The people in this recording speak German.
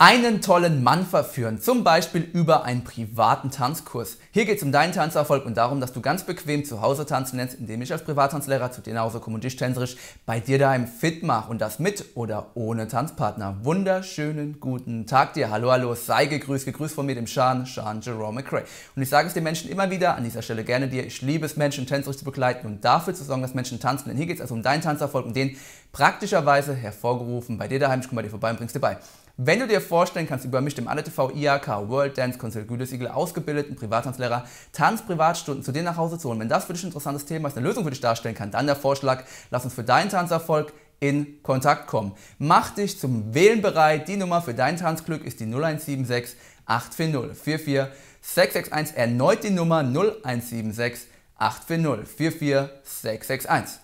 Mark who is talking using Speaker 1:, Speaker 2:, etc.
Speaker 1: einen tollen Mann verführen, zum Beispiel über einen privaten Tanzkurs. Hier geht es um deinen Tanzerfolg und darum, dass du ganz bequem zu Hause tanzen lernst, indem ich als Privattanzlehrer zu dir nach Hause komme und dich tänzerisch bei dir daheim fit mache und das mit oder ohne Tanzpartner. Wunderschönen guten Tag dir, hallo, hallo, sei gegrüßt, gegrüßt von mir, dem Sean, Sean Jerome McRae. Und ich sage es den Menschen immer wieder, an dieser Stelle gerne dir, ich liebe es, Menschen tänzerisch zu begleiten und dafür zu sorgen, dass Menschen tanzen, denn hier geht es also um deinen Tanzerfolg und den praktischerweise hervorgerufen bei dir daheim, ich komme bei dir vorbei und bringst dir bei. Wenn du dir vorstellen kannst, über mich, dem AlleTV IAK World Dance Konzert Gütesiegel ausgebildeten Privattanzlehrer, Tanzprivatstunden zu dir nach Hause zu holen, wenn das für dich ein interessantes Thema ist, eine Lösung für dich darstellen kann, dann der Vorschlag, lass uns für deinen Tanzerfolg in Kontakt kommen. Mach dich zum Wählen bereit. Die Nummer für dein Tanzglück ist die 0176 840 44661. Erneut die Nummer 0176 840 44661.